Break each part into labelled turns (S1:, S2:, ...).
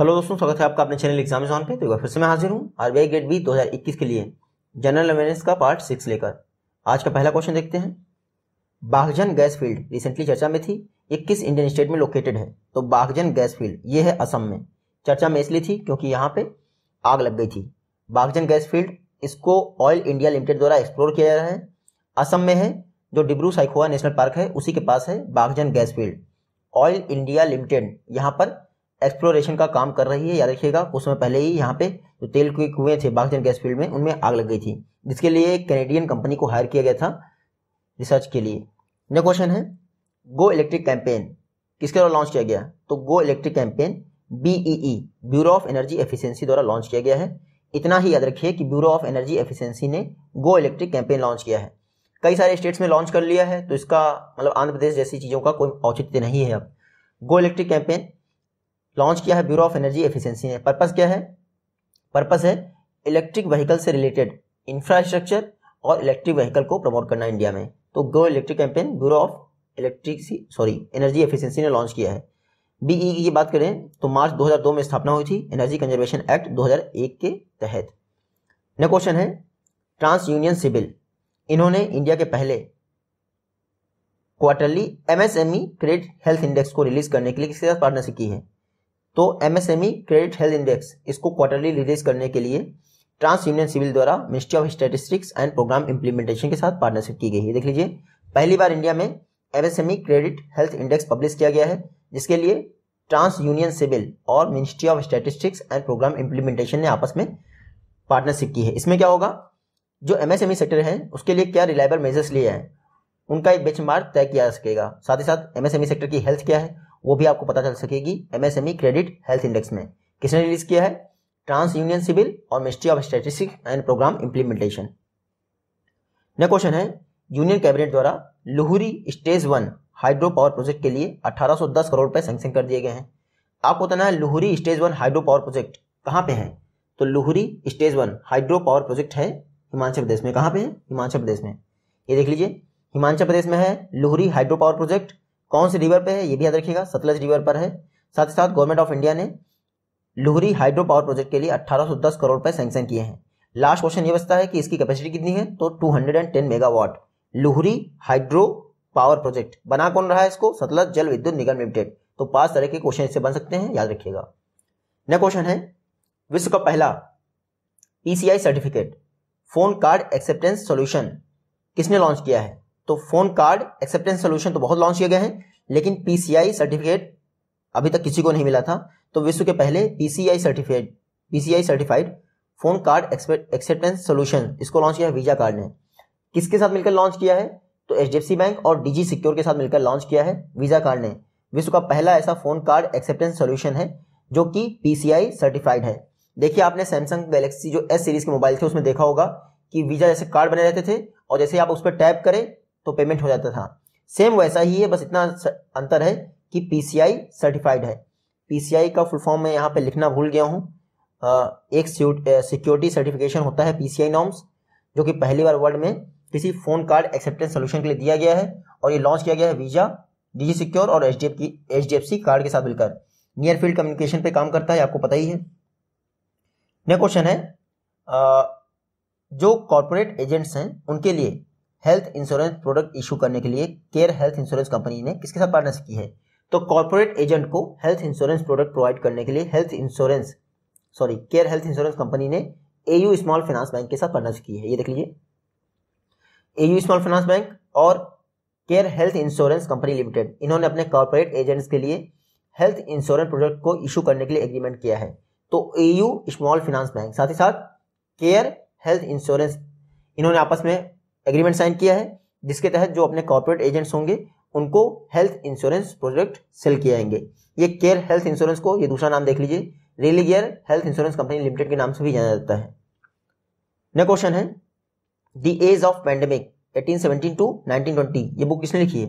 S1: hello दोस्तों स्वागत है आपका अपने चैनल एग्जाम जॉन पे तो एक बार फिर से मैं हाजिर हूँ आर बी गेट बी 2021 के लिए जनरल अवेयरनेस का पार्ट सिक्स लेकर आज का पहला क्वेश्चन देखते हैं बाघजन गैस फील्ड रिसेंटली चर्चा में थी ये किस इंडियन स्टेट में लोकेटेड है तो बाघजन गैस फील्ड ये है असम में चर्चा में इसलिए थी क्योंकि यहाँ पे आग लग गई थी बाघजन गैस फील्ड इसको ऑयल इंडिया लिमिटेड द्वारा एक्सप्लोर किया जा रहा है असम में है जो डिब्रू साइखोवा नेशनल पार्क है उसी के पास है Baghjan gas field Oil India Limited यहाँ पर एक्सप्लोरेशन का काम कर रही है याद रखिएगा कुछ समय पहले ही यहाँ पे जो तेल के कुएं थे बागजन गैस फील्ड में उनमें आग लग गई थी जिसके लिए एक कैनेडियन कंपनी को हायर किया गया था रिसर्च के लिए नेक्स्ट क्वेश्चन है गो इलेक्ट्रिक कैंपेन किसके द्वारा लॉन्च किया गया तो go electric campaign BEE bureau of energy efficiency द्वारा लॉन्च किया गया है इतना ही याद रखिए कि ब्यूरो ऑफ एनर्जी एफिशिएंसी ने गो इलेक्ट्रिक कैंपेन लॉन्च किया है कई सारे स्टेट्स में लॉन्च कर लिया है तो इसका मतलब आंध्र प्रदेश जैसी चीज़ों का कोई औचित्य नहीं है अब गो इलेक्ट्रिक कैंपेन लॉन्च किया है ब्यूरो ऑफ एनर्जी एफिशिएंसी ने पर्पस क्या है पर्पस है इलेक्ट्रिक व्हीकल से रिलेटेड इंफ्रास्ट्रक्चर और इलेक्ट्रिक व्हीकल को प्रमोट करना इंडिया में तो go electric campaign bureau of electric sorry energy efficiency ने लॉन्च किया है बीई e e की बात करें तो मार्च 2002 में स्थापना हुई थी एनर्जी कंजर्वेशन एक्ट 2001 के तहत ने क्वेश्चन है ट्रांस यूनियन सिविल इन्होंने इंडिया के पहले quarterly MSME credit health index को रिलीज करने के लिए किसके साथ पार्टनरशिप की है तो एमएसएमई क्रेडिट हेल्थ इंडेक्स इसको क्वार्टरली रिलीज करने के लिए ट्रांस यूनियन सिविल द्वारा ministry of statistics and programme implementation के साथ पार्टनरशिप की गई है देख लीजिए पहली बार इंडिया में MSME credit health index publish किया गया है जिसके लिए ट्रांस यूनियन सिविल और ministry of statistics and programme implementation ने आपस में पार्टनरशिप की है इसमें क्या होगा जो एमएसएमई सेक्टर e है उसके लिए क्या रिलायबल मेजर्स लिए हैं उनका एक बेंचमार्क तय किया जा सकेगा साथ ही साथ एमएसएमई सेक्टर e की हेल्थ क्या है वो भी आपको पता चल सकेगी एमएसएमई क्रेडिट हेल्थ इंडेक्स में किसने रिलीज किया है ट्रांस यूनियन सिविल और ministry of statistic and programme implementation next question है यूनियन कैबिनेट द्वारा Luhri stage one hydro power project के लिए 1810 करोड़ रुपए सेंक्शन कर दिए गए हैं आपको बताना है Luhri stage one hydro power project कहाँ पे है तो Luhri stage one hydro power project है हिमाचल प्रदेश में कहाँ पे है हिमाचल प्रदेश में ये देख लीजिए हिमाचल प्रदेश में है लुहरी हाइड्रो पावर प्रोजेक्ट कौन से रिवर पे है ये भी याद रखिएगा सतलज रिवर पर है साथ ही साथ गवर्नमेंट ऑफ इंडिया ने लुहरी हाइड्रो पावर प्रोजेक्ट के लिए 1810 करोड़ रुपए सेंक्शन किए हैं लास्ट क्वेश्चन ये बचता है कि इसकी कैपेसिटी कितनी है तो 210 megawatt Luhri hydro power project बना कौन रहा है इसको सतलज जल विद्युत निगम लिमिटेड तो पांच तरह के क्वेश्चन इससे बन सकते हैं याद रखिएगा नेक्स्ट क्वेश्चन है विश्व का पहला PCI certificate phone card acceptance solution किसने लॉन्च किया है तो फोन कार्ड एक्सेप्टेंस सोल्यूशन तो बहुत लॉन्च किए गए हैं लेकिन पीसीआई सर्टिफिकेट अभी तक किसी को नहीं मिला था तो विश्व के पहले PCI certificate PCI certified phone card acceptance solution इसको लॉन्च किया है वीजा कार्ड ने किसके साथ मिलकर लॉन्च किया है तो एच बैंक और डीजी सिक्योर के साथ मिलकर लॉन्च किया है वीजा कार्ड ने विश्व का पहला ऐसा फोन कार्ड एक्सेप्टेंस सोल्यूशन है जो कि पीसीआई सर्टिफाइड है देखिए आपने सैमसंग गैलेक्सी जो एस सीरीज के मोबाइल थे उसमें देखा होगा कि वीजा जैसे कार्ड बने रहते थे और जैसे आप उस पर टैप करें तो पेमेंट हो जाता था सेम वैसा ही है बस इतना अंतर है कि पी सर्टिफाइड है पी का फुल फॉर्म मैं यहाँ पर लिखना भूल गया हूँ एक सिक्योरिटी सर्टिफिकेशन होता है पी नॉर्म्स जो कि पहली बार वर्ल्ड में किसी फोन कार्ड एक्सेप्टेंस सोल्यूशन के लिए दिया गया है और ये लॉन्च किया गया है वीजा डीजी सिक्योर और एच डी एफ की एच कार्ड के साथ मिलकर नियर फील्ड कम्युनिकेशन पे काम करता है आपको पता ही है नेक्स्ट क्वेश्चन है जो कॉरपोरेट एजेंट्स हैं उनके लिए हेल्थ इंश्योरेंस प्रोडक्ट इशू करने के लिए केयर हेल्थ इंश्योरेंस कंपनी ने किसके साथ पार्टनरशिप की है तो कॉर्पोरेट एजेंट को हेल्थ इंश्योरेंस प्रोडक्ट प्रोवाइड करने के लिए health insurance sorry care health insurance company ने एयू स्मॉल फाइनेंस बैंक के साथ पार्टनरशिप की है ये देख लीजिए एयू स्मॉल फाइनेंस बैंक और care health insurance company limited इन्होंने अपने कॉर्पोरेट एजेंट्स के लिए हेल्थ इंश्योरेंस प्रोडक्ट को इशू करने के लिए एग्रीमेंट किया है तो एयू स्मॉल फाइनेंस बैंक साथ ही साथ केयर हेल्थ इंश्योरेंस इन्होंने आपस में एग्रीमेंट साइन किया है जिसके तहत जो अपने कॉर्पोरेट एजेंट्स होंगे उनको हेल्थ इंश्योरेंस प्रोजेक्ट सेल किए जाएंगे ये केयर हेल्थ इंश्योरेंस को ये दूसरा नाम देख लीजिए Religare health insurance company limited के नाम से भी जाना जाता है नेक्स्ट क्वेश्चन है the age of pandemic 1817 to 1920 ये बुक किसने लिखी है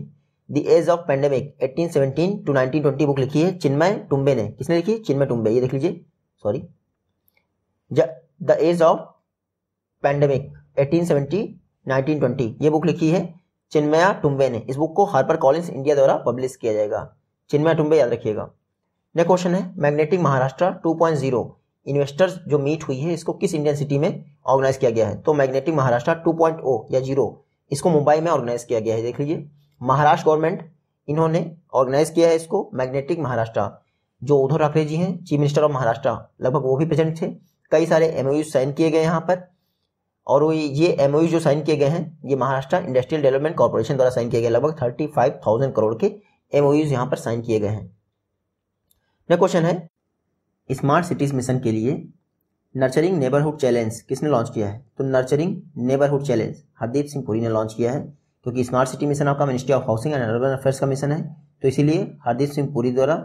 S1: the age of pandemic 1817 to 1920 book लिखी है चिन्मय टुम्बे ने किसने लिखी है चिन्मय टुम्बे ये देख लीजिए sorry the age of pandemic 1870 1920 ये बुक लिखी है चिन्मया टुम्बे ने इस बुक को हार्पर कॉलेज इंडिया द्वारा पब्लिश किया जाएगा चिन्मया टुम्बे याद रखिएगा नेक्स्ट क्वेश्चन है मैग्नेटिक महाराष्ट्र 2.0 इन्वेस्टर्स जो मीट हुई है इसको किस इंडियन सिटी में ऑर्गेनाइज किया गया है तो मैग्नेटिक महाराष्ट्र 2.0 या जीरो इसको मुंबई में ऑर्गेनाइज किया गया है देख लीजिए महाराष्ट्र गवर्नमेंट इन्होंने ऑर्गेनाइज किया है इसको मैग्नेटिक महाराष्ट्र जो उद्धव ठाकरे जी हैं चीफ मिनिस्टर ऑफ महाराष्ट्र लगभग वो भी प्रेजेंट थे कई सारे एम साइन किए गए यहाँ पर और वो ये एम जो साइन किए गए हैं ये महाराष्ट्र इंडस्ट्रियल डेवलपमेंट कॉरपोरेशन द्वारा साइन किए गए लगभग थर्टी फाइव थाउजेंड करोड़ के एम ओ यूज यहाँ पर साइन किए गए हैं नेक्स्ट क्वेश्चन है स्मार्ट सिटीज मिशन के लिए नर्चरिंग नेबरहुड चैलेंज किसने लॉन्च किया है तो nurturing neighbourhood challenge Hardeep Singh Puri ने लॉन्च किया है क्योंकि स्मार्ट सिटी मिशन आपका ministry of housing and urban affairs का मिशन है तो इसीलिए हरदीप सिंह पुरी द्वारा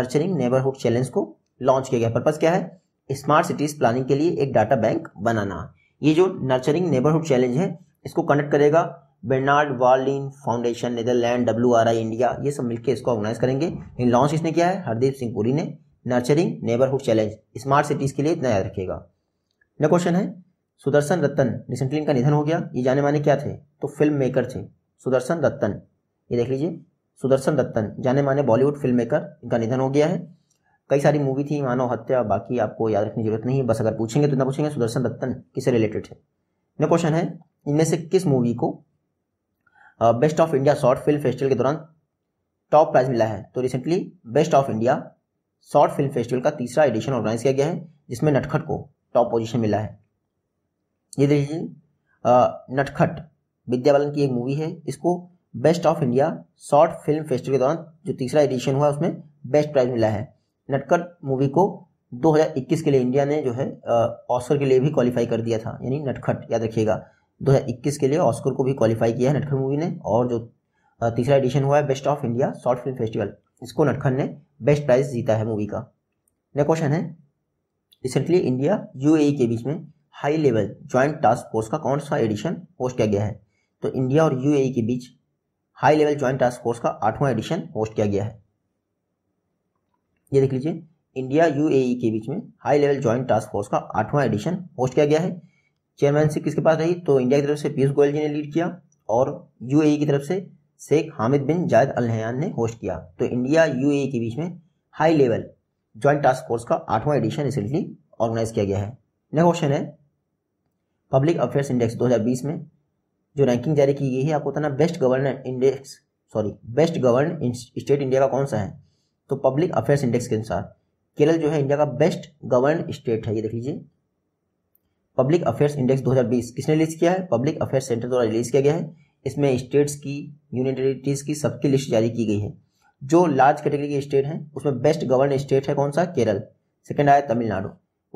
S1: नर्चरिंग नेबरहुड चैलेंज को लॉन्च किया गया पर्पज क्या है स्मार्ट सिटीज प्लानिंग के लिए एक डाटा बैंक बनाना ये जो नर्चरिंग नेबरहुड चैलेंज है इसको कंडक्ट करेगा बेनार्ड वार्लिन foundation Netherlands W R I India ये सब मिलकर इसको ऑर्गेनाइज करेंगे लॉन्च इसने किया है हरदीप सिंह पुरी ने nurturing neighbourhood challenge smart cities के लिए इतना याद रखेगा नेक्स्ट क्वेश्चन है सुदर्शन रत्तन रिसेंटली इनका निधन हो गया ये जाने माने क्या थे तो फिल्म मेकर थे सुदर्शन रत्तन ये देख लीजिए सुदर्शन रत्न जाने माने बॉलीवुड फिल्म मेकर इनका निधन हो गया है कई सारी मूवी थी मानव हत्या बाकी आपको याद रखने की जरूरत नहीं है बस अगर पूछेंगे तो इतना पूछेंगे सुदर्शन दत्तन किससे रिलेटेड है क्वेश्चन है इनमें से किस मूवी को best of India short film festival के दौरान टॉप प्राइज मिला है तो recently best of India short film festival का तीसरा एडिशन ऑर्गेनाइज किया गया है जिसमें नटखट को टॉप पोजीशन मिला है ये देखिए नटखट विद्या बालन की एक मूवी है इसको best of India short film festival के दौरान जो तीसरा एडिशन हुआ उसमें बेस्ट प्राइज मिला है नटकट मूवी को 2021 के लिए इंडिया ने जो है ऑस्कर के लिए भी क्वालिफाई कर दिया था यानी नटखट याद रखिएगा 2021 के लिए ऑस्कर को भी क्वालिफाई किया है नटखट मूवी ने और जो तीसरा एडिशन हुआ है best of India short film festival इसको नटखट ने बेस्ट प्राइज जीता है मूवी का नेक्स्ट क्वेश्चन है रिसेंटली इंडिया यूएई e के बीच में high level joint task force का कौन सा एडिशन होस्ट किया गया है तो इंडिया और यू e के बीच high level joint task force का आठवां एडिशन होस्ट किया गया है ये देख लीजिए इंडिया यूएई e के बीच में high level joint task force का आठवां एडिशन होस्ट किया गया है चेयरमैनशिप किसके पास रही तो इंडिया की तरफ से पीयूष गोयल जी ने लीड किया और यूएई e की तरफ से शेख हामिद बिन जायद अल नहान ने होस्ट किया तो इंडिया यूएई e के बीच में high level joint task force का आठवां एडिशन रिसेंटली ऑर्गेनाइज किया गया है नेक्स्ट क्वेश्चन है पब्लिक अफेयर्स इंडेक्स 2020 में जो रैंकिंग जारी की गई है आपको बताना best governor index sorry best govern state India का कौन सा है तो पब्लिक अफेयर्स इंडेक्स के अनुसार केरल जो है इंडिया का बेस्ट गवर्न स्टेट है ये देख लीजिए पब्लिक अफेयर्स इंडेक्स 2020 किसने रिलीज किया है पब्लिक अफेयर्स सेंटर द्वारा रिलीज किया गया है इसमें स्टेट्स की यूनिटरीज की सबकी लिस्ट जारी की गई है जो लार्ज कैटेगरी के स्टेट हैं उसमें बेस्ट गवर्न स्टेट है कौन सा केरल सेकेंड आया तमिलनाडु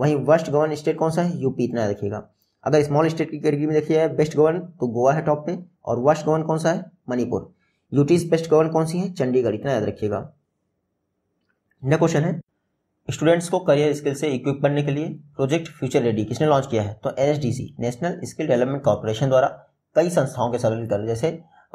S1: वहीं वर्स्ट गवर्न स्टेट कौन सा है यूपी इतना रखिएगा अगर स्मॉल स्टेट की कैटेगरी में देखिए बेस्ट गवर्न तो गोवा है टॉप पे और वर्स्ट गवर्न कौन सा है मणिपुर यूटीज बेस्ट गवर्न कौन सी है चंडीगढ़ इतना याद रखिएगा नेक्स्ट क्वेश्चन है स्टूडेंट्स को करियर स्किल से इक्विप बनने के लिए प्रोजेक्ट फ्यूचर रेडी किसने लॉन्च किया है तो N national skill development corporation द्वारा कई संस्थाओं के साथ मिलकर जैसे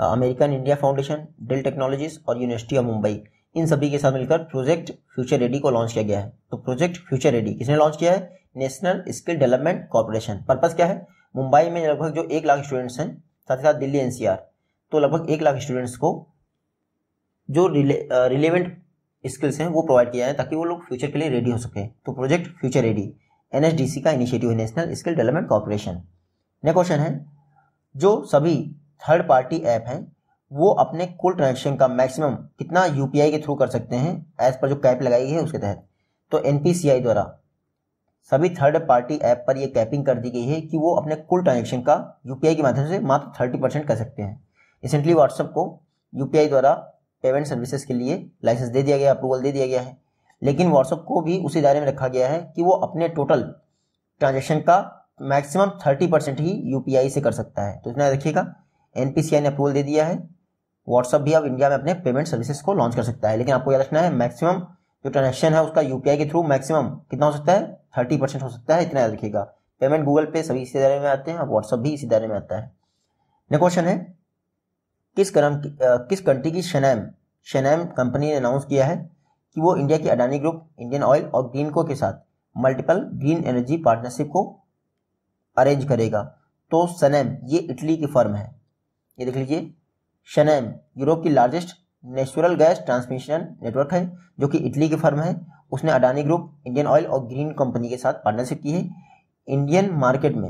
S1: American India foundation Dell technologies और यूनिवर्सिटी ऑफ मुंबई इन सभी के साथ मिलकर प्रोजेक्ट फ्यूचर रेडी को लॉन्च किया गया है तो प्रोजेक्ट फ्यूचर रेडी किसने लॉन्च किया है national skill development corporation purpose क्या है मुंबई में लगभग जो एक लाख स्टूडेंट्स हैं साथ ही साथ दिल्ली एनसीआर तो लगभग एक लाख स्टूडेंट्स को जो रिले रिलेवेंट स्किल्स हैं वो प्रोवाइड किया है ताकि वो लोग फ्यूचर के लिए रेडी हो सके तो प्रोजेक्ट फ्यूचर रेडी एन का इनिशिएटिव है national skill development corporation next question है जो सभी थर्ड पार्टी ऐप हैं वो अपने कुल ट्रांजेक्शन का मैक्सिमम कितना यू के थ्रू कर सकते हैं एज पर जो कैप लगाई गई है उसके तहत तो एन द्वारा सभी थर्ड पार्टी ऐप पर ये कैपिंग कर दी गई है कि वो अपने कुल ट्रांजेक्शन का यू के माध्यम से मात्र थर्टी परसेंट कर सकते हैं रिसेंटली व्हाट्सअप को यू द्वारा पेमेंट सर्विसेज के लिए लाइसेंस दे दिया गया अप्रूवल दे दिया गया है लेकिन व्हाट्सअप को भी उसी दायरे में रखा गया है कि वो अपने टोटल ट्रांजेक्शन का मैक्सिमम थर्टी परसेंट ही यू से कर सकता है तो इतना रखिएगा एन ने अप्रूवल दे दिया है व्हाट्सअप भी अब इंडिया में अपने पेमेंट सर्विसेज को लॉन्च कर सकता है लेकिन आपको याद रखना है मैक्सिमम जो ट्रांजेक्शन है उसका यू के थ्रू मैक्सिमम कितना हो सकता है थर्टी परसेंट हो सकता है इतना याद रखिएगा पेमेंट गूगल पे सभी इसी दायरे में आते हैं और व्हाट्सअप भी इसी दायरे में आता है नेक्स्ट क्वेश्चन है किस क्रम किस कंट्री की शनैम शनैम कंपनी ने अनाउंस किया है कि वो इंडिया की अडानी ग्रुप इंडियन ऑयल और ग्रीनको के साथ मल्टीपल ग्रीन एनर्जी पार्टनरशिप को अरेंज करेगा तो सनैम ये इटली की फर्म है ये देख लीजिए शनैम यूरोप की largest natural gas transmission network है जो कि इटली की फर्म है उसने अडानी ग्रुप इंडियन ऑयल और ग्रीन कंपनी के साथ पार्टनरशिप की है इंडियन मार्केट में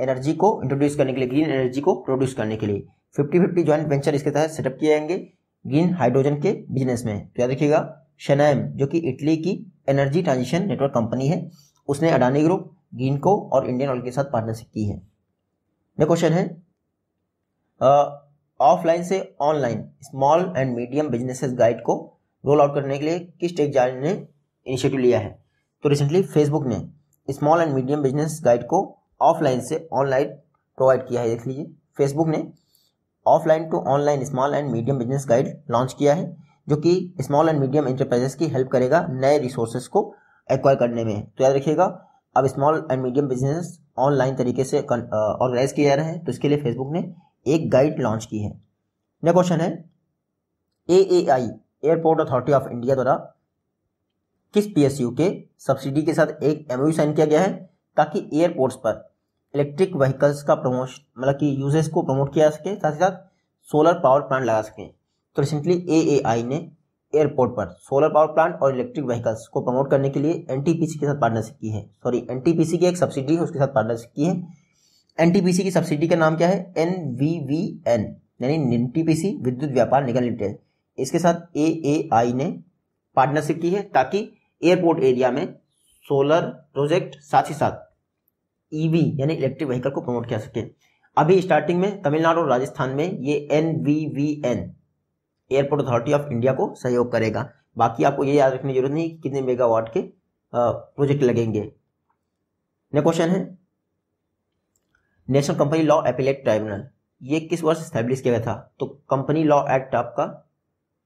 S1: एनर्जी को इंट्रोड्यूस करने के लिए ग्रीन एनर्जी को प्रोड्यूस करने के लिए फिफ्टी फिफ्टी ज्वाइंट वेंचर इसके तहत सेटअप किए जाएंगे ग्रीन हाइड्रोजन के बिजनेस में तो याद रखिएगा शनैम जो कि इटली की एनर्जी ट्रांजिशन नेटवर्क कंपनी है उसने अडानी ग्रुप ग्रीन को और इंडियन ऑयल के साथ पार्टनरशिप की है नेक्स्ट क्वेश्चन है ऑफलाइन से online small and medium businesses guide को रोल आउट करने के लिए किस टेक जाल ने इनिशिएटिव लिया है तो रिसेंटली फेसबुक ने small and medium business guide को ऑफलाइन से ऑनलाइन प्रोवाइड किया है देख लीजिए फेसबुक ने offline to online small and medium business guide launch किया है जो कि स्मॉल एंड मीडियम इंटरप्राइजेस की हेल्प करेगा नए रिसोर्सेज को एक्वायर करने में तो याद रखिएगा अब small and medium business online तरीके से ऑर्गेनाइज किया जा रहा है तो इसके लिए फेसबुक ने एक गाइड लॉन्च की है नेक्स्ट क्वेश्चन है A A I airport authority of India द्वारा किस पीएसयू के सब्सिडी के साथ एक एमओयू साइन किया गया है ताकि एयरपोर्ट्स पर इलेक्ट्रिक व्हीकल्स का प्रमोशन मतलब कि यूजेस को प्रमोट किया सके साथ ही साथ सोलर पावर प्लांट लगा सकें तो रिसेंटली ए ने एयरपोर्ट पर सोलर पावर प्लांट और इलेक्ट्रिक व्हीकल्स को प्रमोट करने के लिए एन के साथ पार्टनरशिप की है सॉरी एन की एक सब्सिडी है उसके साथ पार्टनरशिप की है एन की सब्सिडी का नाम क्या है एन वी वी एन यानी एन विद्युत व्यापार निगम लिमिटेड इसके साथ ए ने पार्टनरशिप की है ताकि एयरपोर्ट एरिया में सोलर प्रोजेक्ट साथ ही साथ ईवी e यानी इलेक्ट्रिक व्हीकल को प्रमोट किया सके अभी स्टार्टिंग में तमिलनाडु और राजस्थान में ये N V V N airport authority of India को सहयोग करेगा बाकी आपको ये याद रखने की जरूरत नहीं कि कितने मेगावाट के प्रोजेक्ट लगेंगे नेक्स्ट क्वेश्चन है national company law appellate tribunal ये किस वर्ष स्टैब्लिश किया गया था तो कंपनी लॉ एक्ट आपका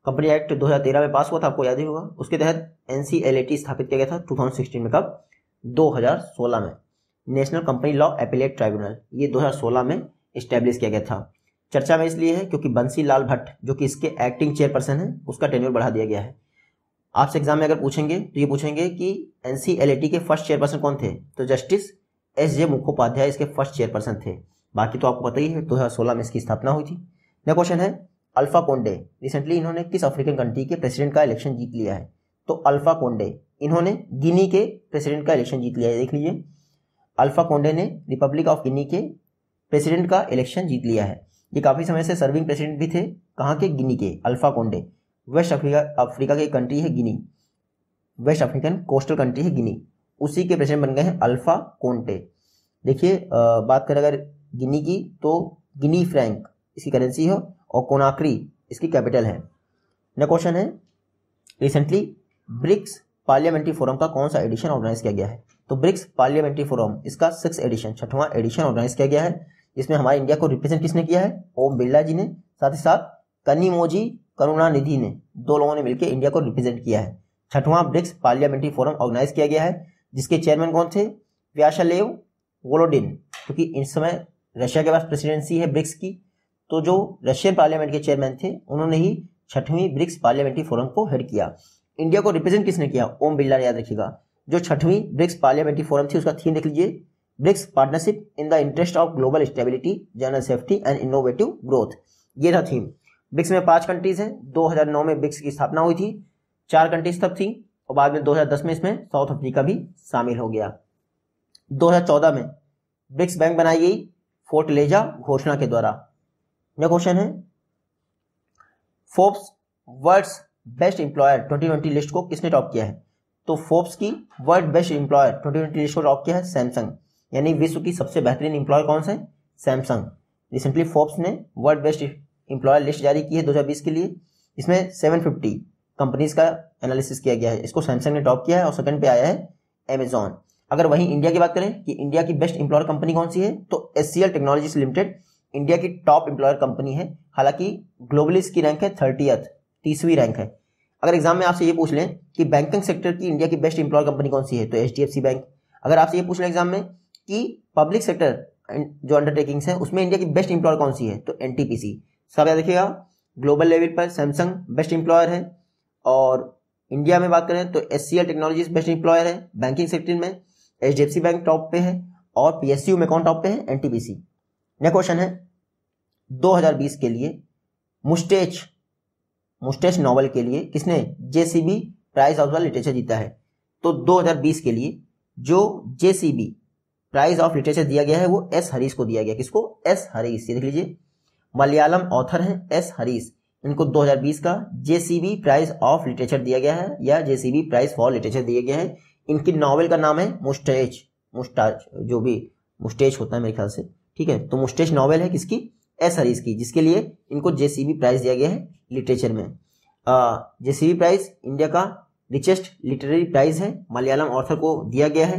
S1: कंपनी एक्ट 2013 में पास हुआ था आपको याद ही होगा उसके तहत एन स्थापित किया गया था 2016 में कब 2016 में national company law appellate tribunal ये 2016 में इस्टेब्लिश किया गया था चर्चा में इसलिए है क्योंकि बंसी लाल भट्ट जो कि इसके एक्टिंग चेयरपर्सन है उसका टेन्यूर बढ़ा दिया गया है आपसे एग्जाम में अगर पूछेंगे तो ये पूछेंगे कि एन के फर्स्ट चेयरपर्सन कौन थे तो जस्टिस एस जे मुखोपाध्याय इसके फर्स्ट चेयरपर्सन थे बाकी तो आपको पता ही है दो में इसकी स्थापना हुई थी नेक्स्ट क्वेश्चन है अल्फा कोंडे रिसेंटली इन्होंने किस अफ्रीकन कंट्री के प्रेसिडेंट का इलेक्शन जीत लिया है तो अल्फा कोंडे इन्होंने गिनी के प्रेसिडेंट का इलेक्शन जीत लिया है देख लीजिए अल्फा कोंडे ने रिपब्लिक ऑफ गिनी के प्रेसिडेंट का इलेक्शन जीत लिया है ये काफ़ी समय से सर्विंग प्रेसिडेंट भी थे कहाँ के गिनी के Alpha Conde West Africa Africa की कंट्री है Guinea West African coastal country है गिनी उसी के प्रेसिडेंट बन गए हैं अल्फा कोंटे देखिए बात करें अगर गिनी की तो गिनी फ्रैंक इसकी करेंसी है और कोनाक्री इसकी कैपिटल है न क्वेश्चन है रिसेंटली ब्रिक्स पार्लियामेंट्री फोरम का कौन सा एडिशन ऑर्गेनाइज किया गया है तो ब्रिक्स पार्लियामेंट्री फोरम इसका सिक्स एडिशन छठवां एडिशन ऑर्गेनाइज किया गया है इसमें हमारे इंडिया को रिप्रेजेंट किसने किया है ओम बिरला जी ने साथ ही साथ कनीमोजी करुणा निधि ने दो लोगों ने मिलकर इंडिया को रिप्रेजेंट किया है छठवां ब्रिक्स पार्लियामेंट्री फोरम ऑर्गेनाइज किया गया है जिसके चेयरमैन कौन थे व्याशालेव वोलोडिन क्योंकि इस समय रशिया के पास प्रेसिडेंसी है ब्रिक्स की तो जो रशियन पार्लियामेंट के चेयरमैन थे उन्होंने ही छठवीं ब्रिक्स पार्लियामेंट्री फोरम को हेड किया इंडिया को रिप्रेजेंट किसने किया ओम बिरला ने याद रखिएगा जो छठवीं ब्रिक्स पार्लियामेंट्री फोरम थी उसका थीम देख लीजिए BRICS partnership in the interest of global stability general safety and innovative growth ये था थीम ब्रिक्स में पांच कंट्रीज हैं 2009 में ब्रिक्स की स्थापना हुई थी चार कंट्रीज तब थी और बाद में 2010 में इसमें साउथ अफ्रीका भी शामिल हो गया 2014 में ब्रिक्स बैंक बनाई गई फोर्ट लेजा घोषणा के द्वारा यह क्वेश्चन है Forbes world's best employer 2020 list को किसने टॉप किया है तो फोर्ब्स की वर्ल्ड बेस्ट एम्प्लॉयर 2020 लिस्ट को टॉप किया है सैमसंग यानी विश्व की सबसे बेहतरीन एम्प्लॉयर कौन से सैमसंग रिसेंटली फोर्ब्स ने वर्ल्ड बेस्ट एम्प्लॉयर लिस्ट जारी की है 2020 के लिए इसमें 750 कंपनीज का एनालिसिस किया गया है इसको सैमसंग ने टॉप किया है और सेकंड पे आया है अमेजॉन अगर वहीं इंडिया की बात करें कि इंडिया की बेस्ट एम्प्लॉयर कंपनी कौन सी है तो S C L technologies limited India की टॉप एम्प्लॉयर कंपनी है हालांकि ग्लोबली इसकी रैंक है थर्टीथ तीसवीं रैंक है अगर एग्जाम में आपसे ये पूछ लें कि बैंकिंग सेक्टर की इंडिया की बेस्ट एम्प्लॉयर कंपनी कौन सी है तो एच बैंक अगर आपसे ये पूछ लें एग्जाम में कि पब्लिक सेक्टर जो अंडरटेकिंग्स हैं उसमें इंडिया की बेस्ट इंप्लॉयर कौन सी है तो एन टी देखिएगा ग्लोबल लेवल पर सैमसंग बेस्ट इंप्लॉयर है और इंडिया में बात करें तो S C L technology best employer है बैंकिंग सेक्टर में H D F C bank top पे है और पी एस सी यू में कौन टॉप पे है N T C next question है दो हज़ार बीस के लिए मुस्टेच मुस्टेश नॉवल के लिए किसने J C B prize of the literature जीता है तो 2020 के लिए जो J C B prize of literature दिया गया है वो एस हरीश को दिया गया किसको एस हरीश ये देख लीजिए मलयालम ऑथर हैं एस हरीश इनको 2020 का जेसीबी प्राइज ऑफ लिटरेचर दिया गया है या जेसीबी प्राइज फॉर लिटरेचर दिया गया है इनकी नॉवल का नाम है मुस्टेज मुस्टाज जो भी मुस्टेज होता है मेरे ख्याल से ठीक है तो मुस्टेज नॉवल है किसकी एस सीरीज की जिसके लिए इनको जेसीबी प्राइज दिया गया है लिटरेचर में जेसीबी प्राइज इंडिया का रिचेस्ट लिटरेरी प्राइज है मलयालम ऑथर को दिया गया है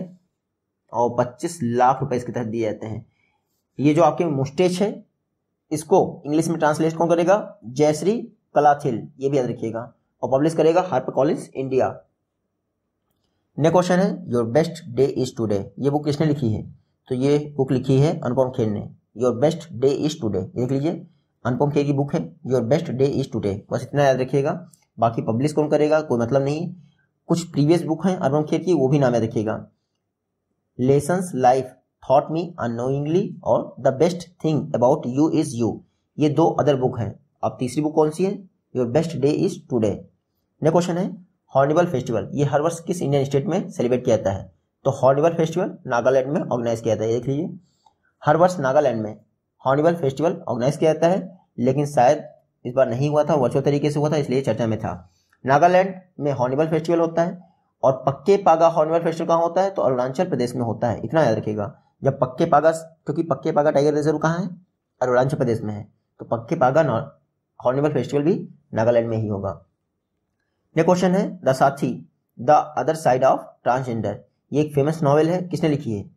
S1: और 25 लाख रुपए इसके तहत दिए जाते हैं ये जो आपके मुस्टेज है इसको इंग्लिश में ट्रांसलेट कौन करेगा जयश्री कलाथिल ये भी याद रखिएगा और पब्लिश करेगा Harper Collins India next question है your best day is today ये बुक किसने लिखी है तो ये बुक लिखी है अनुपम खेर ने your best day is today देख लीजिए अनुपम खेर की बुक है your best day is today बस इतना याद रखिएगा बाकी पब्लिश कौन करेगा कोई मतलब नहीं कुछ प्रीवियस बुक हैं अनुपम खेर की वो भी नाम याद रखिएगा lessons life taught me unknowingly और the best thing about you is you ये दो अदर बुक हैं अब तीसरी बुक कौन सी है your best day is today next question है हॉर्निबल फेस्टिवल ये हर वर्ष किस इंडियन स्टेट में सेलिब्रेट किया जाता है तो हॉर्निबल फेस्टिवल नागालैंड में ऑर्गेनाइज किया जाता है देख लीजिए हर वर्ष नागालैंड में हॉर्निबल फेस्टिवल ऑर्गेनाइज किया जाता है लेकिन शायद इस बार नहीं हुआ था वर्चुअल तरीके से हुआ था इसलिए चर्चा में था नागालैंड में हॉर्निबल फेस्टिवल होता है और पक्के पागा हॉर्नबल फेस्टिवल कहाँ होता है तो अरुणाचल प्रदेश में होता है इतना याद रखिएगा जब पक्के पागा क्योंकि पक्के पागा टाइगर रिजर्व कहाँ है अरुणाचल प्रदेश में है तो पक्के पागा हॉर्नबल फेस्टिवल भी नागालैंड में ही होगा ये क्वेश्चन है the Sathi the other side of transgender ये एक फेमस नॉवेल है किसने लिखी है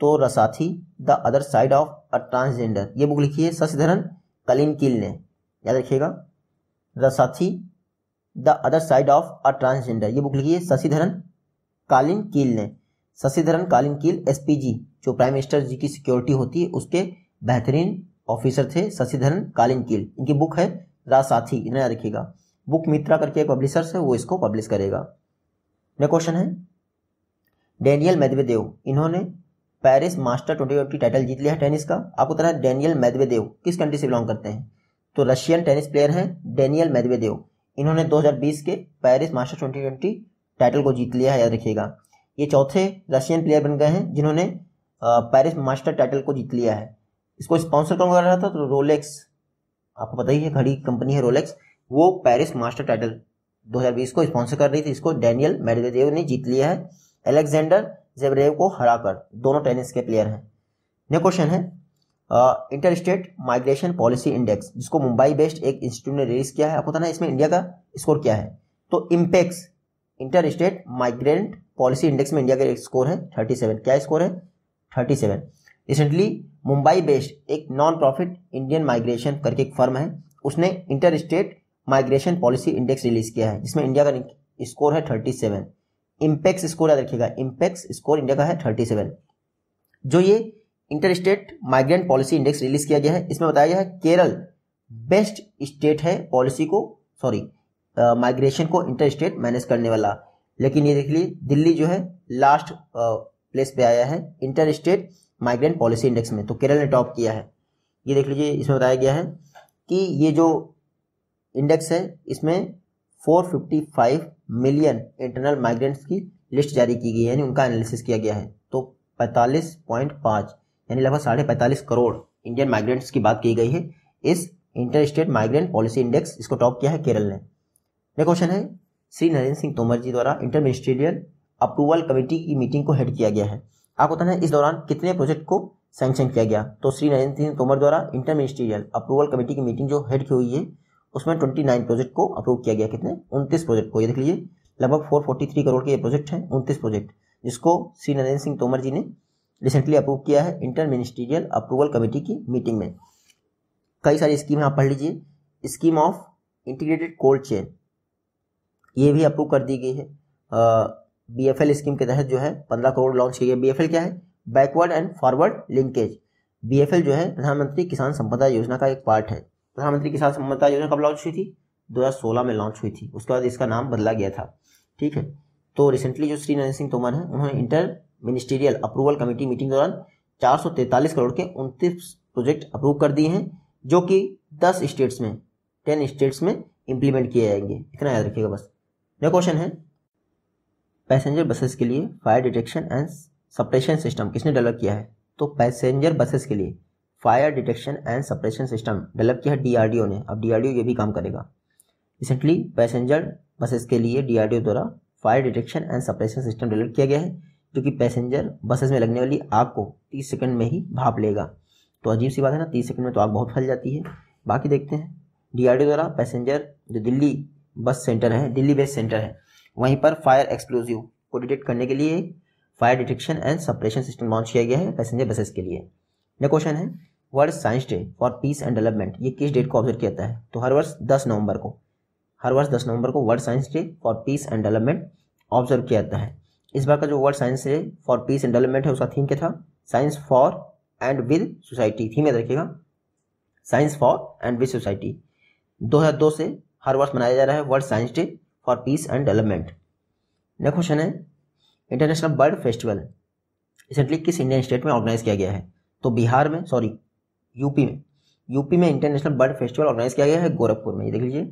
S1: तो Rasathi the other side of a transgender ये बुक लिखी है शशिधरन कलीन किल ने याद रखिएगा Rasathi the other side of a transgender ये बुक लिखी है शशिधरन कालीन कील ने शशिधरन कालीन कील एस जो प्राइम मिनिस्टर जी की सिक्योरिटी होती है उसके बेहतरीन ऑफिसर थे शशिधरन कालीन कील इनकी बुक है रासाथी इन्हें याद रखिएगा बुक मित्रा करके एक पब्लिशर्स है वो इसको पब्लिश करेगा नेक्स्ट क्वेश्चन है डेनियल मेदवेदेव इन्होंने Paris Masters twenty twenty title जीत लिया है टेनिस का आपको पता है डेनियल मेदवेदेव किस कंट्री से बिलोंग करते हैं तो रशियन टेनिस प्लेयर हैं डेनियल मेदवेदेव इन्होंने 2020 के पेरिस मास्टर 2020 टाइटल को जीत लिया है याद रखिएगा ये चौथे रशियन प्लेयर बन गए हैं जिन्होंने पेरिस मास्टर टाइटल को जीत लिया है इसको स्पॉन्सर कौन कर रहा था तो रोलेक्स आपको पता ही है घड़ी कंपनी है रोलेक्स वो पेरिस मास्टर टाइटल 2020 को स्पॉन्सर कर रही थी इसको डैनियल मेडवेदेव ने जीत लिया है एलेक्जेंडर जेबरेव को हराकर दोनों टेनिस के प्लेयर हैं नेक्स्ट क्वेश्चन है inter state migration policy index जिसको मुंबई बेस्ड एक इंस्टीट्यूट ने रिलीज किया है आपको पता है इसमें इंडिया का स्कोर क्या है तो Impex inter state migrant policy index में इंडिया का स्कोर है थर्टी सेवन क्या स्कोर है thirty seven recently Mumbai based एक नॉन प्रॉफिट इंडियन माइग्रेशन करके एक फर्म है उसने inter state migration policy index release किया है जिसमें इंडिया का स्कोर है थर्टी सेवन इम्पेक्स स्कोर याद रखिएगा इम्पेक्स स्कोर इंडिया का है थर्टी सेवन जो ये inter state migrant policy index release किया गया है इसमें बताया गया है केरल बेस्ट स्टेट है पॉलिसी को सॉरी माइग्रेशन को इंटर स्टेट मैनेज करने वाला लेकिन ये देख लीजिए दिल्ली जो है लास्ट प्लेस पे आया है inter state migrant policy index में तो केरल ने टॉप किया है ये देख लीजिए इसमें बताया गया है कि ये जो इंडेक्स है इसमें 455 मिलियन इंटरनल माइग्रेंट्स की लिस्ट जारी की गई है यानी उनका एनालिसिस किया गया है तो पैंतालीस पॉइंट पाँच यानी लगभग साढ़े पैंतालीस करोड़ इंडियन माइग्रेंट्स की बात की गई है इस inter state migrant policy index इसको टॉप किया है केरल ने नेक्स्ट क्वेश्चन है श्री नरेंद्र सिंह तोमर जी द्वारा इंटर मिनिस्ट्रियल अप्रूवल कमेटी की मीटिंग को हेड किया गया है आपको बताना है इस दौरान कितने प्रोजेक्ट को सैंक्शन किया गया तो श्री नरेंद्र सिंह तोमर द्वारा इंटर मिनिस्ट्रियल अप्रूवल कमेटी की मीटिंग जो हेड की हुई है उसमें 29 प्रोजेक्ट को अप्रूव किया गया कितने उनतीस प्रोजेक्ट को ये देख लीजिए लगभग 443 करोड़ के ये प्रोजेक्ट हैं उनतीस प्रोजेक्ट जिसको श्री नरेंद्र सिंह तोमर जी ने रिसेंटली अप्रूव किया है इंटर मिनिस्ट्रियल अप्रूवल कमेटी की मीटिंग में कई सारी स्कीम आप पढ़ लीजिए scheme of integrated cold chain ये भी अप्रूव कर दी गई है बी एफ एल स्कीम के तहत जो है पंद्रह करोड़ लॉन्च किया गया बी एफ एल क्या है backward and forward linkage B F L जो है प्रधानमंत्री किसान संपदा योजना का एक पार्ट है प्रधानमंत्री किसान सम्मानता योजना कब लॉन्च हुई थी 2016 में लॉन्च हुई थी उसके बाद इसका नाम बदला गया था ठीक है तो रिसेंटली जो श्री नरेंद्र सिंह तोमर हैं उन्होंने inter ministerial approval committee meeting दौरान 443 करोड़ के उनतीस प्रोजेक्ट अप्रूव कर दिए हैं जो कि 10 स्टेट्स में 10 स्टेट्स में इंप्लीमेंट किए जाएंगे इतना याद रखिएगा बस मेरा क्वेश्चन है पैसेंजर बसेस के लिए fire detection and suppression system किसने डेवलप किया है तो पैसेंजर बसेस के लिए fire detection and suppression system develop किया है डीआरडीओ ने अब डीआरडीओ ये भी काम करेगा रिसेंटली पैसेंजर बसेस के लिए डीआरडीओ द्वारा fire detection and suppression system develop किया गया है जो कि पैसेंजर बसेस में लगने वाली आग को तीस सेकंड में ही भाप लेगा तो अजीब सी बात है ना तीस सेकंड में तो आग बहुत फैल जाती है बाकी देखते हैं डीआरडीओ द्वारा पैसेंजर जो दिल्ली बस सेंटर है दिल्ली बेस सेंटर है वहीं पर फायर एक्सप्लोजिव को डिटेक्ट करने के लिए fire detection and suppression system launch किया गया है पैसेंजर बसेस के लिए यह क्वेश्चन है world science day for piece and development ये किस डेट को ऑब्जर्व किया जाता है तो हर वर्ष दस नवंबर को हर वर्ष दस नवंबर को world science day for piece and development observe किया जाता है इस बार का जो वर्ल्ड science day for piece and डेवलपमेंट है उसका थीम क्या था science for and with society theme याद रखिएगा science for and with society 2002 से हर वर्ष मनाया जा रहा है world science day for piece and development next question है इंटरनेशनल बर्ड फेस्टिवल रिसेंटली किस इंडियन स्टेट में ऑर्गेनाइज किया गया है तो बिहार में सॉरी यूपी में यूपी में इंटरनेशनल बर्ड फेस्टिवल ऑर्गेनाइज किया गया है गोरखपुर में ये देख लीजिए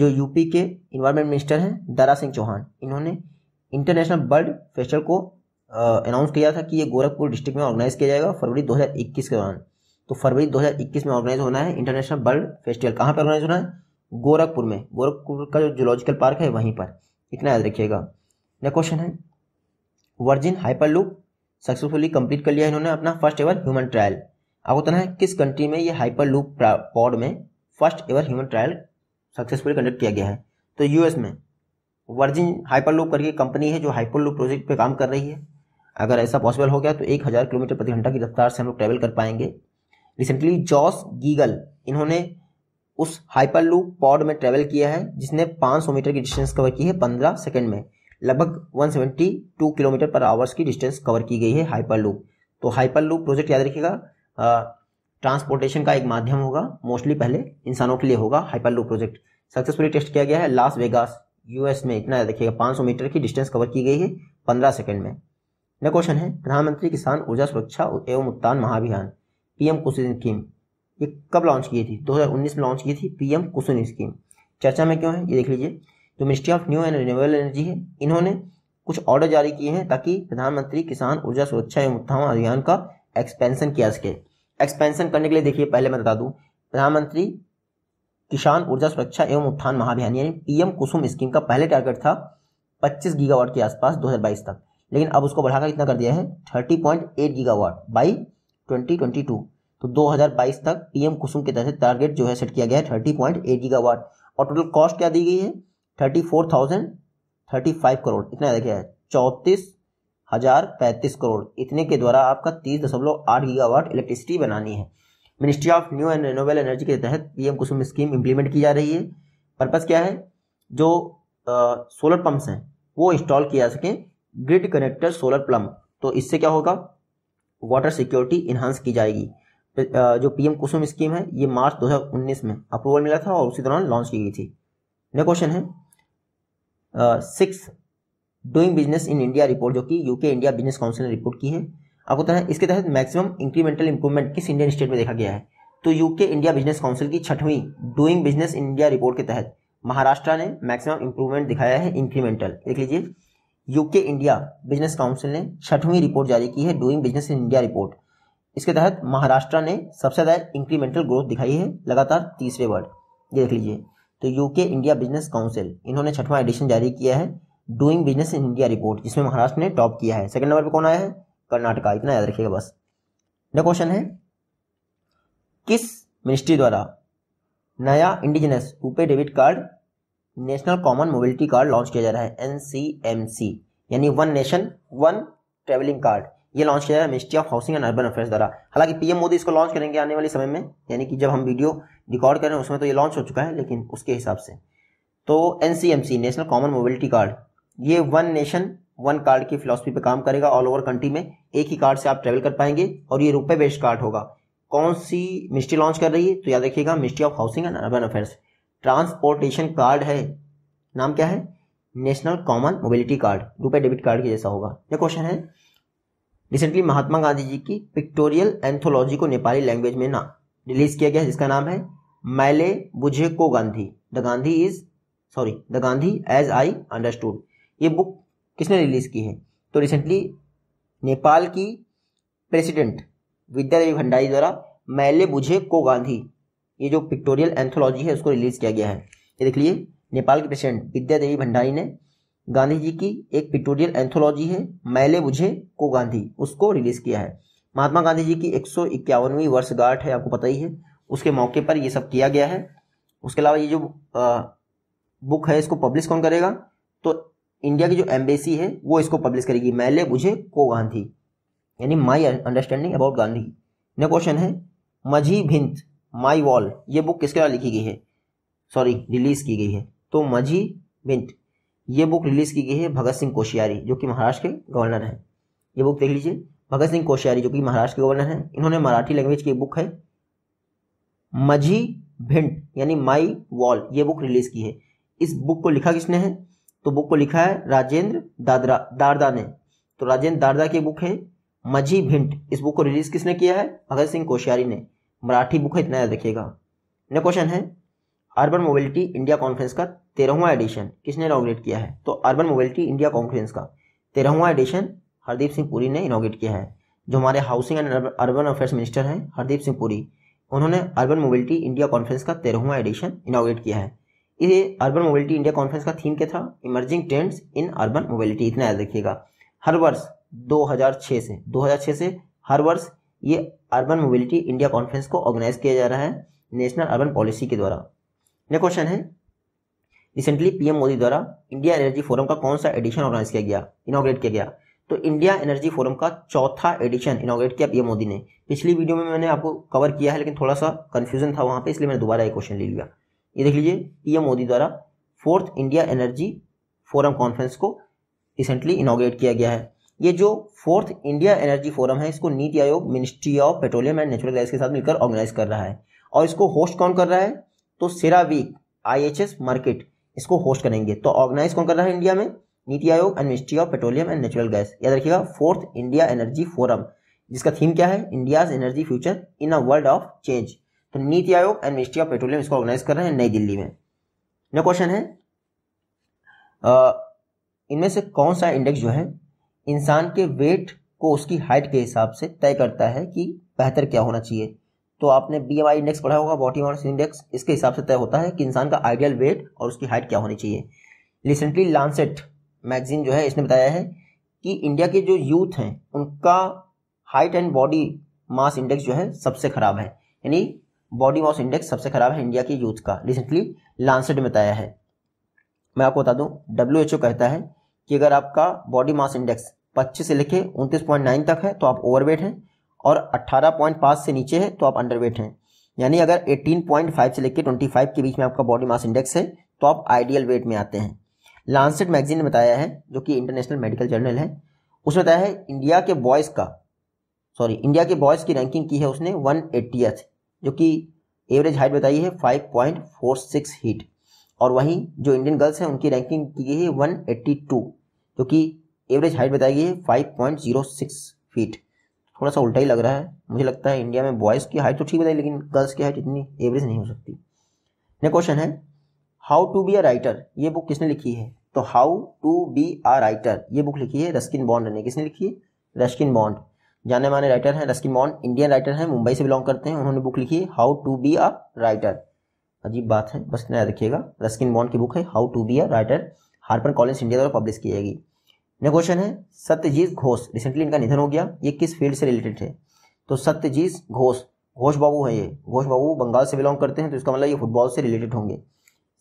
S1: जो यूपी के इन्वायरमेंट मिनिस्टर हैं दारा सिंह चौहान इन्होंने इंटरनेशनल बर्ड फेस्टिवल को अनाउंस किया था कि ये गोरखपुर डिस्ट्रिक्ट में ऑर्गेनाइज किया जाएगा फरवरी 2021 के दौरान तो फरवरी 2021 में ऑर्गेनाइज होना है इंटरनेशनल बर्ड फेस्टिवल कहाँ पर ऑर्गेनाइज होना है गोरखपुर में गोरखपुर का जो जूलॉजिकल पार्क है वहीं पर इतना याद रखिएगा नेक्स्ट क्वेश्चन है Virgin Hyperloop successfully complete कर लिया इन्होंने अपना फर्स्ट एवर ह्यूमन ट्रायल आपको बताना है किस कंट्री में ये हाइपर लूप पॉड में first ever human trial successfully conduct किया गया है तो यूएस में वर्जिन हाइपर लूप करके कंपनी है जो हाइपर लूप प्रोजेक्ट पे काम कर रही है अगर ऐसा पॉसिबल हो गया तो एक हज़ार किलोमीटर प्रति घंटा की रफ्तार से हम लोग ट्रैवल कर पाएंगे रिसेंटली जॉस गीगल इन्होंने उस हाइपर लूप पॉड में ट्रैवल किया है जिसने 500 मीटर की डिस्टेंस कवर की है 15 सेकंड में लगभग 172 किलोमीटर पर आवर्स की डिस्टेंस कवर की गई है हाइपर लूप तो हाइपर लूप प्रोजेक्ट याद रखिएगा ट्रांसपोर्टेशन का एक माध्यम होगा मोस्टली पहले इंसानों के लिए होगा हाइपरलूप प्रोजेक्ट सक्सेसफुली टेस्ट किया गया है लास वेगास यूएस में इतना देखिएगा 500 मीटर की डिस्टेंस कवर की गई है 15 सेकंड में नेक्स्ट क्वेश्चन है प्रधानमंत्री किसान ऊर्जा सुरक्षा एवं उत्थान महाभियान पीएम कुसुम स्कीम ये कब लॉन्च की थी 2019 में लॉन्च की थी पीएम कुसुम स्कीम चर्चा में क्यों है ये देख लीजिए जो ministry of new and renewable energy है इन्होंने कुछ ऑर्डर जारी किए हैं ताकि प्रधानमंत्री किसान ऊर्जा सुरक्षा एवं उत्थान अभियान का एक्सपेंशन किया सके एक्सपेंशन करने के लिए देखिए पहले मैं बता दूं प्रधानमंत्री किसान ऊर्जा सुरक्षा एवं उत्थान महाभियान यानी पीएम कुसुम स्कीम का पहले टारगेट था 25 गीगावाट के आसपास 2022 तक लेकिन अब उसको बढ़ाकर कितना कर दिया है 30.8 गीगावाट बाई 2022 तो 2022 तक पीएम कुसुम के तहत टारगेट जो है सेट किया गया है 30.8 गीगावाट और टोटल कॉस्ट क्या दी गई है फाइव करोड़ इतना देखिए चौंतीस हजार पैंतीस करोड़ इतने के द्वारा आपका तीस दशमलव आठ गीगावाट इलेक्ट्रिसिटी बनानी है ministry of new and renewable energy के तहत पीएम कुसुम स्कीम इंप्लीमेंट की जा रही है पर्पस क्या है जो आ, सोलर पंप्स हैं वो इंस्टॉल किया जा सकें ग्रिड कनेक्टर सोलर प्लम तो इससे क्या होगा वाटर सिक्योरिटी इन्हांस की जाएगी जो पीएम कुसुम स्कीम है ये मार्च 2019 में अप्रूवल मिला था और उसी दौरान लॉन्च की गई थी नेक्स्ट क्वेश्चन है six doing business in India report जो कि यूके इंडिया बिजनेस काउंसिल ने रिपोर्ट की है आपको तरह तो इसके तहत मैक्सिमम इंक्रीमेंटल इंप्रूवमेंट किस इंडियन स्टेट में देखा गया है तो यूके इंडिया बिजनेस काउंसिल की छठवीं doing business in India report के तहत महाराष्ट्र ने मैक्सिमम इंप्रूवमेंट दिखाया है इंक्रीमेंटल देख लीजिए यूके इंडिया बिजनेस काउंसिल ने छठवीं रिपोर्ट जारी की है doing business in India report इसके तहत महाराष्ट्र ने सबसे ज़्यादा इंक्रीमेंटल ग्रोथ दिखाई है लगातार तीसरे वर्ड ये देख लीजिए तो यूके इंडिया बिजनेस काउंसिल इन्होंने छठवां एडिशन जारी किया है doing business in India report जिसमें महाराष्ट्र ने टॉप किया है सेकंड नंबर पे कौन आया है कर्नाटका इतना याद रखिएगा बस क्वेश्चन है किस मिनिस्ट्री द्वारा नया indigenous RuPay debit card national common mobility card launch किया जा रहा है एनसीएमसी यानी one nation one travelling card ये लॉन्च किया जा रहा है ministry of housing and urban affairs द्वारा हालांकि पीएम मोदी इसको लॉन्च करेंगे आने वाले समय में यानी कि जब हम वीडियो रिकॉर्ड करें उसमें तो ये लॉन्च हो चुका है लेकिन उसके हिसाब से तो NCMC national common mobility card ये वन नेशन वन कार्ड की फिलोसफी पे काम करेगा ऑल ओवर कंट्री में एक ही कार्ड से आप ट्रेवल कर पाएंगे और ये रुपए बेस्ड कार्ड होगा कौन सी मिनिस्ट्री लॉन्च कर रही है तो याद रखिएगा ministry of housing and urban affairs transportation card है नाम क्या है national common mobility card RuPay debit card के जैसा होगा यह क्वेश्चन है रिसेंटली महात्मा गांधी जी की पिक्टोरियल एंथोलॉजी को नेपाली लैंग्वेज में ना रिलीज किया गया जिसका नाम है मैले बुझे को Gandhi the Gandhi is sorry the Gandhi as I understood ये बुक किसने रिलीज़ की है तो रिसेंटली नेपाल की प्रेसिडेंट विद्यादेवी भंडारी द्वारा मैले बुझे को गांधी ये जो पिक्टोरियल एंथोलॉजी है उसको रिलीज़ किया गया है ये देख लीजिए नेपाल की प्रेसिडेंट विद्यादेवी भंडारी ने गांधी जी की एक पिक्टोरियल एंथोलॉजी है मैले बुझे को गांधी उसको रिलीज़ किया है महात्मा गांधी जी की एक सौ इक्यावनवीं वर्षगांठ है आपको पता ही है उसके मौके पर ये सब किया गया है उसके अलावा ये जो आ, बुक है इसको पब्लिश कौन करेगा तो इंडिया की जो एम्बेसी है वो इसको पब्लिश करेगी मैले बुझे को गांधी यानी माई अंडरस्टैंडिंग अबाउट गांधी ने क्वेश्चन है मझी भिंत माई वॉल ये बुक किसके द्वारा लिखी गई है सॉरी रिलीज की गई है तो मझी भिंत ये बुक रिलीज की गई है भगत सिंह कोशियारी जो कि महाराष्ट्र के गवर्नर हैं ये बुक देख लीजिए भगत सिंह कोशियारी जो कि महाराष्ट्र के गवर्नर हैं इन्होंने मराठी लैंग्वेज की बुक है मझी भिंट यानी माई वॉल ये बुक रिलीज की है इस बुक को लिखा किसने है तो बुक को लिखा है राजेंद्र दादरा दारदा ने तो राजेंद्र दारदा की बुक है मझी भिंट इस बुक को रिलीज किसने किया है भगत सिंह कोश्यारी ने मराठी बुक है इतना याद रखिएगा नेक्स्ट क्वेश्चन है अर्बन मोबिलिटी इंडिया कॉन्फ्रेंस का तेरहवा एडिशन किसने इनोग्रेट किया है तो अर्बन मोबिलिटी इंडिया कॉन्फ्रेंस का तेरहवा एडिशन हरदीप सिंह पुरी ने इनोग्रेट किया है जो हमारे housing and urban affairs minister हैं हरदीप सिंह पुरी उन्होंने अर्बन मोबिलिटी इंडिया कॉन्फ्रेंस का तेरहवा एडिशन इनोग्रेट किया है ये अर्बन मोबिलिटी इंडिया कॉन्फ्रेंस का थीम क्या था emerging trends in urban mobility इतना याद रखिएगा हर वर्ष 2006 से 2006 से हर वर्ष ये अर्बन मोबिलिटी इंडिया कॉन्फ्रेंस को ऑर्गेनाइज किया जा रहा है नेशनल अर्बन पॉलिसी के द्वारा नेक्स्ट क्वेश्चन है रिसेंटली पीएम मोदी द्वारा इंडिया एनर्जी फोरम का कौन सा एडिशन ऑर्गेनाइज किया गया इनोग्रेट किया गया तो इंडिया एनर्जी फोरम का चौथा एडिशन इनोग्रेट किया पीएम मोदी ने पिछली वीडियो में मैंने आपको कवर किया है लेकिन थोड़ा सा कन्फ्यूजन था वहाँ पर इसलिए मैंने दोबारा ये क्वेश्चन ले लिया ये देख लीजिए पीएम मोदी द्वारा fourth India energy forum conference को रिसेंटली इनोग्रेट किया गया है ये जो फोर्थ इंडिया एनर्जी फोरम है इसको Niti Aayog ministry of petroleum and natural gas के साथ मिलकर ऑर्गेनाइज कर रहा है और इसको होस्ट कौन कर रहा है तो सेरावीक आईएचएस मार्केट इसको होस्ट करेंगे तो ऑर्गेनाइज कौन कर रहा है इंडिया में Niti Aayog and ministry of petroleum and natural gas याद रखिएगा फोर्थ इंडिया एनर्जी फोरम जिसका थीम क्या है India's energy future in a world of change तो Niti Aayog and ministry of petroleum इसको ऑर्गेनाइज कर रहे हैं नई दिल्ली में नया क्वेश्चन है इनमें से कौन सा इंडेक्स जो है इंसान के वेट को उसकी हाइट के हिसाब से तय करता है कि बेहतर क्या होना चाहिए तो आपने बी एम आई इंडेक्स पढ़ा होगा बॉडी मास इंडेक्स इसके हिसाब से तय होता है कि इंसान का आइडियल वेट और उसकी हाइट क्या होनी चाहिए रिसेंटली लानसेट मैगजीन जो है इसने बताया है कि इंडिया के जो यूथ हैं उनका height and body mass index जो है सबसे खराब है यानी बॉडी मॉस इंडेक्स सबसे खराब है इंडिया की यूथ का रिसेंटली लांसेड में बताया है मैं आपको बता दूं डब्ल्यू कहता है कि अगर आपका बॉडी मास इंडेक्स 25 से लेके 29.9 तक है तो आप ओवरवेट हैं और 18.5 से नीचे है तो आप अंडरवेट हैं यानी अगर 18.5 से लेके 25 के बीच में आपका बॉडी मास इंडेक्स है तो आप आइडियल वेट में आते हैं लानसेट मैगजीन ने बताया है जो कि इंटरनेशनल मेडिकल जर्नल है उसने बताया है इंडिया के बॉयज़ का सॉरी इंडिया के बॉयज़ की रैंकिंग की है उसने वन एट्टीथ जो कि एवरेज हाइट बताई है 5.46 हीट और वहीं जो इंडियन गर्ल्स हैं उनकी रैंकिंग की गई है 182 जो कि एवरेज हाइट बताई गई है 5.06 फीट थोड़ा सा उल्टा ही लग रहा है मुझे लगता है इंडिया में बॉयज़ की हाइट तो ठीक बताई लेकिन गर्ल्स की हाइट इतनी एवरेज नहीं हो सकती नेक्स्ट क्वेश्चन है how to be a writer ये बुक किसने लिखी है तो how to be a writer ये बुक लिखी है रस्किन बॉन्ड ने किसने लिखी है रस्किन बॉन्ड जाने माने राइटर हैं मॉन इंडियन राइटर हैं मुंबई से बिलोंग करते हैं उन्होंने बुक लिखी है how to be a writer अजीब बात है बस नया रखिएगा रस्किन बॉन्ड की बुक है how to be a writer Harper Collins India द्वारा पब्लिश की जाएगी ने क्वेश्चन है सत्यजीत घोष रिसेंटली इनका निधन हो गया ये किस फील्ड से रिलेटेड है तो सत्यजीत घोष घोष बाबू है ये घोष बाबू बंगाल से बिलोंग करते हैं तो इसका मतलब ये फुटबॉल से रिलेटेड होंगे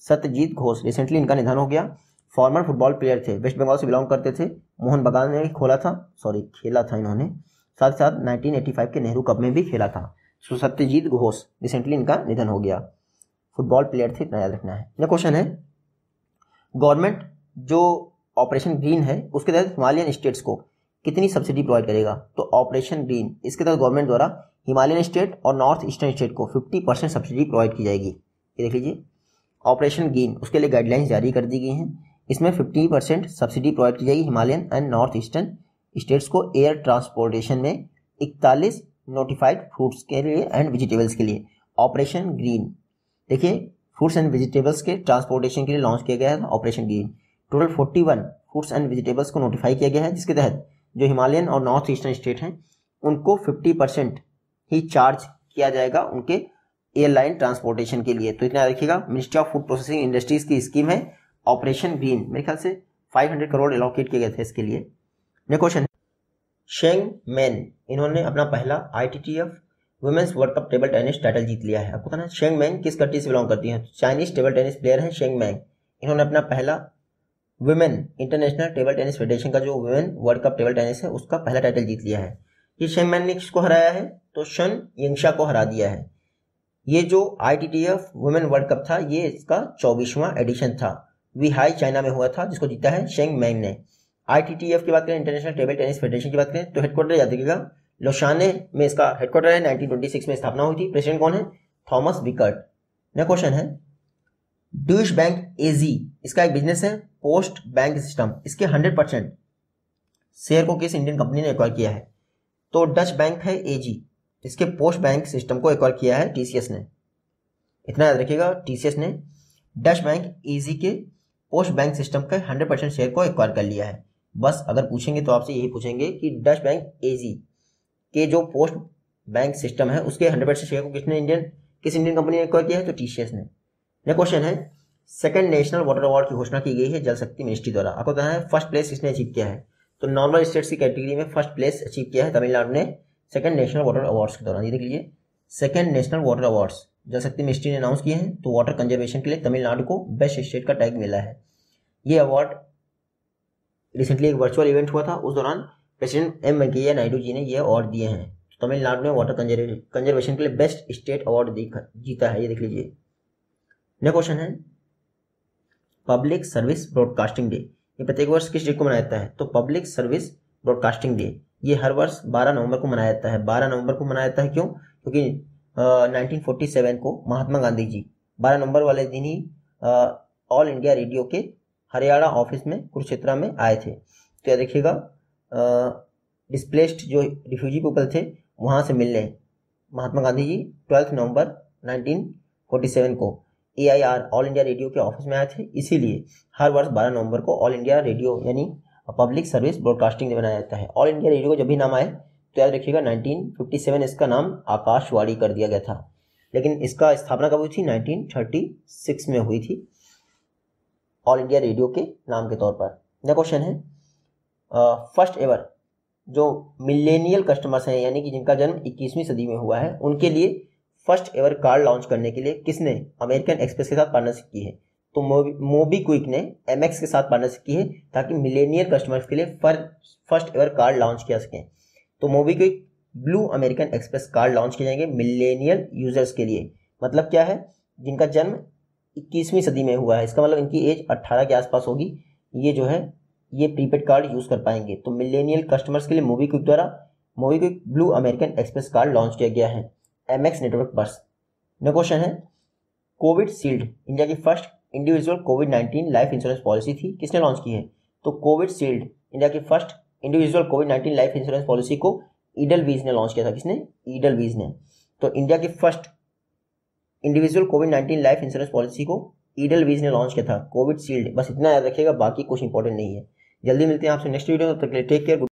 S1: सत्यजीत घोष रिसेंटली इनका निधन हो गया फॉर्मर फुटबॉल प्लेयर थे वेस्ट बंगाल से बिलोंग करते थे मोहन बगान ने खोला था सॉरी खेला था इन्होंने साथ साथ 1985 के नेहरू कप में भी खेला था सो सत्यजीत घोष रिसेंटली इनका निधन हो गया फुटबॉल प्लेयर थे इतना याद रखना है अगला क्वेश्चन है गवर्नमेंट जो ऑपरेशन ग्रीन है उसके तहत हिमालयन स्टेट्स को कितनी सब्सिडी प्रोवाइड करेगा तो ऑपरेशन ग्रीन इसके तहत गवर्नमेंट द्वारा हिमालयन स्टेट और नॉर्थ ईस्टर्न स्टेट को 50 परसेंट सब्सिडी प्रोवाइड की जाएगी ये देख लीजिए ऑपरेशन ग्रीन उसके लिए गाइडलाइंस जारी कर दी गई हैं इसमें 50 परसेंट सब्सिडी प्रोवाइड की जाएगी Himalayan and north eastern states को एयर ट्रांसपोर्टेशन में इकतालीस नोटिफाइड फ्रूट्स के लिए एंड वेजिटेबल्स के लिए ऑपरेशन ग्रीन देखिए फ्रूट्स एंड वेजिटेबल्स के ट्रांसपोर्टेशन के लिए लॉन्च किया गया है operation green total forty one fruits and vegetables को नोटिफाई किया गया है जिसके तहत जो हिमालयन और नॉर्थ ईस्टर्न स्टेट हैं उनको फिफ्टी परसेंट ही चार्ज किया जाएगा उनके एयरलाइन ट्रांसपोर्टेशन के लिए तो इतना रखिएगा ministry of food processing industries की स्कीम है ऑपरेशन ग्रीन मेरे ख्याल से 500 करोड़ एलोकेट किए गए थे इसके लिए क्वेश्चन शेंग इन्होंने अपना पहला I T T F women's world cup table tennis title जीत लिया है आपको पता है शेंग मैंग किस कंट्री से बिलोंग करती चाइनीज टेबल टेनिस प्लेयर शेंग मैंग इन्होंने अपना पहला women international table tennis federation का जो women world cup table tennis है उसका पहला टाइटल जीत लिया है ये शेंग मैन ने किसको हराया है तो शन यंगशा को हरा दिया है ये जो I T T F women world cup था ये इसका चौबीसवां एडिशन था वी हाई चाइना में हुआ था जिसको जीता है शेंग मैंग ने आई की बात करें इंटरनेशनल टेबल टेनिस फेडरेशन की बात करें तो हेडक्वार्टर याद रखिएगा लोशाने में इसका हेडक्वार्टर है 1926 में स्थापना हुई थी प्रेसिडेंट कौन है थॉमस विकर्ट नेक्स्ट क्वेश्चन है ड्यूश बैंक एजी इसका एक बिजनेस है पोस्ट बैंक सिस्टम इसके 100 परसेंट शेयर को किस इंडियन कंपनी ने एक्वायर किया है तो डच बैंक है एजी इसके पोस्ट बैंक सिस्टम को एक्वायर किया है टीसीएस ने इतना याद रखिएगा टीसीएस ने डच बैंक एजी के पोस्ट बैंक सिस्टम का हंड्रेड परसेंट शेयर को एक्वायर कर लिया है बस अगर पूछेंगे तो आपसे यही पूछेंगे कि डच बैंक एजी के जो पोस्ट बैंक सिस्टम है उसके हंड्रेड परसेंट शेयर को किसने इंडियन किस इंडियन कंपनी ने एक्वायर किया है तो टीसीएस ने यह क्वेश्चन है सेकंड नेशनल वाटर अवार्ड की घोषणा की गई है जल शक्ति मिनिस्ट्री द्वारा आपको बताया है फर्स्ट प्लेस किसने अचीव किया है तो नॉर्मल स्टेट्स की कैटेगरी में फर्स्ट प्लेस अचीव किया है तमिलनाडु ने सेकंड नेशनल वाटर अवार्ड्स के दौरान ये देख लीजिए सेकंड नेशनल वाटर अवार्ड्स जल शक्ति मिनिस्ट्री ने अनाउंस किए हैं तो वाटर कंजर्वेशन के लिए तमिलनाडु को बेस्ट स्टेट का टैग मिला है ये अवार्ड रिसेंटली एक वर्चुअल इवेंट हुआ था उस दौरान प्रेसिडेंट एम वेंकैया नायडू जी ने ये अवार्ड दिए हैं तो तमिलनाडु ने वाटर कंजर्वेशन के लिए बेस्ट स्टेट अवार्ड जीता है ये देख लीजिए नेक्स्ट क्वेश्चन है पब्लिक सर्विस ब्रॉडकास्टिंग डे ये प्रत्येक वर्ष किस डेट को मनाया जाता है तो पब्लिक सर्विस ब्रॉडकास्टिंग डे ये हर वर्ष 12 नवंबर को मनाया जाता है 12 नवंबर को मनाया जाता है क्यों क्योंकि तो 1947 को महात्मा गांधी जी 12 नवंबर वाले दिन ही ऑल इंडिया रेडियो के हरियाणा ऑफिस में कुरुक्षेत्रा में आए थे तो याद देखिएगा डिस्प्लेस्ड जो रिफ्यूजी पीपल थे वहाँ से मिलने महात्मा गांधी जी ट्वेल्थ नवंबर 1947 को ए ऑल इंडिया रेडियो के ऑफिस में आए थे इसीलिए हर वर्ष 12 नवंबर को ऑल इंडिया रेडियो यानी पब्लिक सर्विस ब्रॉडकास्टिंग बनाया जाता है ऑल इंडिया रेडियो का जब भी नाम आए तो याद रखिएगा 1957 इसका नाम आकाशवाणी कर दिया गया था लेकिन इसका स्थापना कब हुई थी 1936 में हुई थी ऑल इंडिया रेडियो के नाम के तौर पर यह क्वेश्चन है फर्स्ट एवर जो मिलेनियल कस्टमर्स हैं यानी कि जिनका जन्म 21वीं सदी में हुआ है उनके लिए फर्स्ट एवर कार्ड लॉन्च करने के लिए किसने अमेरिकन एक्सप्रेस के साथ पार्टनरशिप की है तो मोबी क्विक ने एम के साथ पार्टनरशिप की है ताकि मिलेनियल कस्टमर्स के लिए फर्स्ट एवर कार्ड लॉन्च किया सकें तो MobiKwik Blue American Express card launch किए जाएंगे मिलेनियल यूजर्स के लिए मतलब क्या है जिनका जन्म इक्कीसवीं सदी में हुआ है इसका मतलब इनकी एज अट्ठारह के आसपास होगी ये जो है ये प्रीपेड कार्ड यूज़ कर पाएंगे तो मिलेनियल कस्टमर्स के लिए मोबी क्विक द्वारा MobiKwik Blue American Express card launch किया गया है एम एक्स नेटवर्क बर्स ने क्वेश्चन है कोविड सील्ड इंडिया की first individual COVID nineteen life insurance policy थी किसने लॉन्च की है तो कोविड सील्ड इंडिया की first individual COVID nineteen life insurance policy को ईडल वीज ने लॉन्च किया था किसने ईडल वीज ने तो इंडिया की first individual COVID nineteen life insurance policy को ईडल वीज ने लॉन्च किया था कोविड शील्ड बस इतना याद रखिएगा बाकी कुछ इंपॉर्टेंट नहीं है जल्दी मिलते हैं आपसे नेक्स्ट वीडियो तक तो टेक केयर